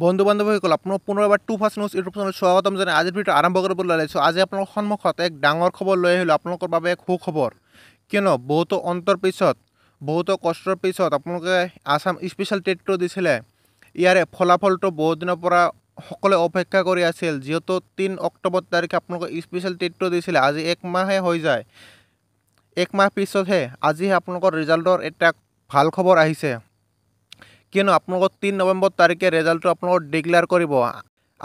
বন্ধু বান্ধৱীসকল আপোনাৰ পুনৰবাৰ two fast news YouTube channel স্বাগতম জনাই আজিৰ ভিডিঅ' আৰম্ভ কৰিবলৈ ওলাইছোঁ আজি আপোনালোকৰ সন্মুখত এক ডাঙৰ খবৰ লৈ আহিলোঁ আপোনালোকৰ বাবে এক সুখবৰ কিয়নো বহুতো অন্তৰ পিছত বহুতো কষ্টৰ পিছত আপোনালোকে আছাম স্পেচিয়েল ট্ৰেডটো দিছিলে ইয়াৰে ফলাফলটো বহুত দিনৰ পৰা সকলোৱে অপেক্ষা কৰি আছিল যিহেতু তিনি অক্টোবৰ তাৰিখে আপোনালোকে স্পেচিয়েল ট্ৰেডটো দিছিলে আজি একমাহে হৈ যায় এক একমাহ পিছতহে আজিহে আপোনালোকৰ ৰিজাল্টৰ এটা ভাল খবৰ আহিছে কিয়নো আপোনালোকৰ তিনি নৱেম্বৰ তাৰিখে ৰেজাল্টটো আপোনালোকৰ ডিক্লেয়াৰ কৰিব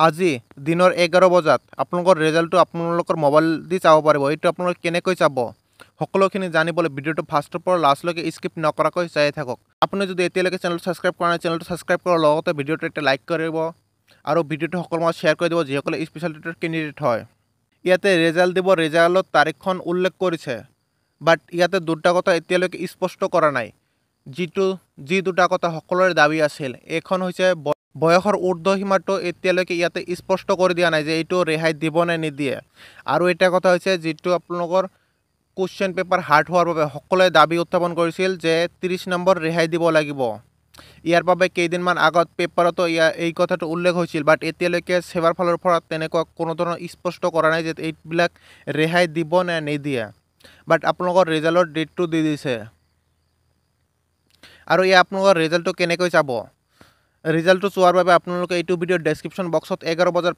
আজি দিনৰ এঘাৰ বজাত আপোনালোকৰ ৰেজাল্টটো আপোনালোকৰ মোবাইল দি চাব পাৰিব এইটো আপোনালোকে কেনেকৈ চাব সকলোখিনি জানিবলৈ ভিডিঅ'টো ফাৰ্ষ্টৰ পৰা লাষ্টলৈকে স্কিপ নকৰাকৈ চাই থাকক আপুনি যদি এতিয়ালৈকে চেনেলটো ছাবস্ক্ৰাইব কৰা নাই চেনেলটো ছাবস্ক্ৰাইব কৰাৰ লগতে ভিডিঅ'টো এটা লাইক কৰিব আৰু ভিডিঅ'টো সকলো মই শ্বেয়াৰ কৰি দিব যিসকলে স্পেচিয়েল ট্ৰিটৰ কেণ্ডিডেট হয় ইয়াতে ৰেজাল্ট দিব ৰেজাল্টৰ তাৰিখখন উল্লেখ কৰিছে বাট ইয়াতে দুটা কথা এতিয়ালৈকে স্পষ্ট কৰা নাই যিটো যি দুটা কথা সকলোৰে দাবী আছিল এইখন হৈছে বয়সৰ ঊৰ্ধ্বসীমাটো এতিয়ালৈকে ইয়াতে স্পষ্ট কৰি দিয়া নাই যে এইটো ৰেহাই দিবনে নিদিয়ে আৰু এটা কথা হৈছে যিটো আপোনালোকৰ কুৱেশ্যন পেপাৰ হাৰ্ড হোৱাৰ বাবে সকলোৱে দাবী উত্থাপন কৰিছিল যে ত্ৰিছ নম্বৰ ৰেহাই দিব লাগিব ইয়াৰ বাবে কেইদিনমান আগত পেপাৰতো ইয়াৰ এই কথাটো উল্লেখ হৈছিল বাট এতিয়ালৈকে চেবাৰ ফালৰ পৰা তেনেকুৱা কোনো ধৰণৰ স্পষ্ট কৰা নাই যে এইবিলাক ৰেহাই দিব নে নিদিয়ে বাট আপোনালোকৰ ৰিজাল্টৰ ডেটটো দি দিছে আৰু ইয়াৰ আপোনালোকৰ ৰিজাল্টটো কেনেকৈ চাব ৰিজাল্টটো চোৱাৰ বাবে আপোনালোকে এইটো ভিডিঅ' ডেছক্ৰিপশ্যন বক্সত এঘাৰ বজাৰ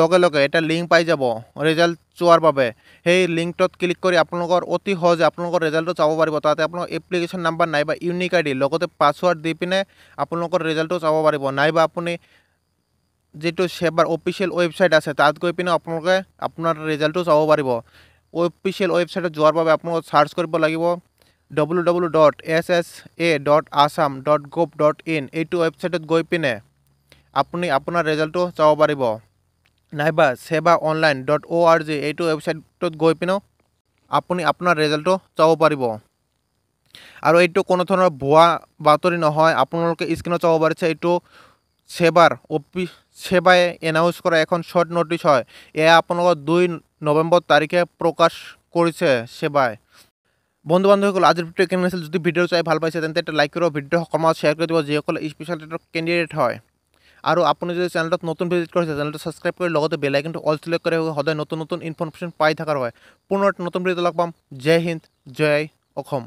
লগে লগে এটা লিংক পাই যাব ৰিজাল্ট চোৱাৰ বাবে সেই লিংকটোত ক্লিক কৰি আপোনালোকৰ অতি সহজে আপোনালোকৰ ৰিজাল্টটো চাব পাৰিব তাতে আপোনালোকৰ এপ্লিকেশ্যন নাম্বাৰ নাইবা ইউনিক আই ডি লগতে পাছৱৰ্ড দি পিনে আপোনালোকৰ ৰিজাল্টটো চাব পাৰিব নাইবা আপুনি যিটো চেবাৰ অফিচিয়েল ৱেবছাইট আছে তাত গৈ পিনে আপোনালোকে আপোনাৰ ৰিজাল্টটো চাব পাৰিব অফিচিয়েল ৱেবছাইটত যোৱাৰ বাবে আপোনালোকে চাৰ্চ কৰিব লাগিব dot dot dot dot S S A Assam in এইটো ৱেবছাইটত গৈ পিনে আপুনি আপোনাৰ ৰেজাল্টটো চাব পাৰিব নাইবা Sewa online dot O' R G এইটো ৱেবছাইটত গৈ পিনেও আপুনি আপোনাৰ ৰেজাল্টটো চাব পাৰিব আৰু এইটো কোনো ধৰণৰ ভুৱা বাতৰি নহয় আপোনালোকে স্ক্ৰীণত চাব পাৰিছে এইটো সেৱাৰ অফিচ সেৱাই এনাউন্স কৰা এখন শ্বৰ্ট নটিচ হয় এয়া আপোনালোকৰ দুই নৱেম্বৰ তাৰিখে প্ৰকাশ কৰিছে সেৱাই বন্ধু বান্ধৱীসকল আজিৰ ভিডিঅ' কেনে আছিল যদি ভিডিঅ'টো চাই ভাল পাইছে তেন্তে এটা লাইক কৰিব ভিডিঅ' সকলো শ্বেয়াৰ কৰি দিব যিসকল স্পেচিয়েল টেটৰ কেণ্ডিডেট হয় আৰু আপুনি যদি চেনেলটোত নতুন ভিজিট কৰিছে চেনেলটো ছাবস্ক্ৰাইব কৰি লগতে বেলাইকনটো অল চিলেক্ট কৰি সদায় নতুন নতুন ইনফৰ্মেশ্যন পাই থকাৰ হয় পুনৰ নতুন ভিডিঅ'ত লগ পাম জয় হিন্দ জয় অসম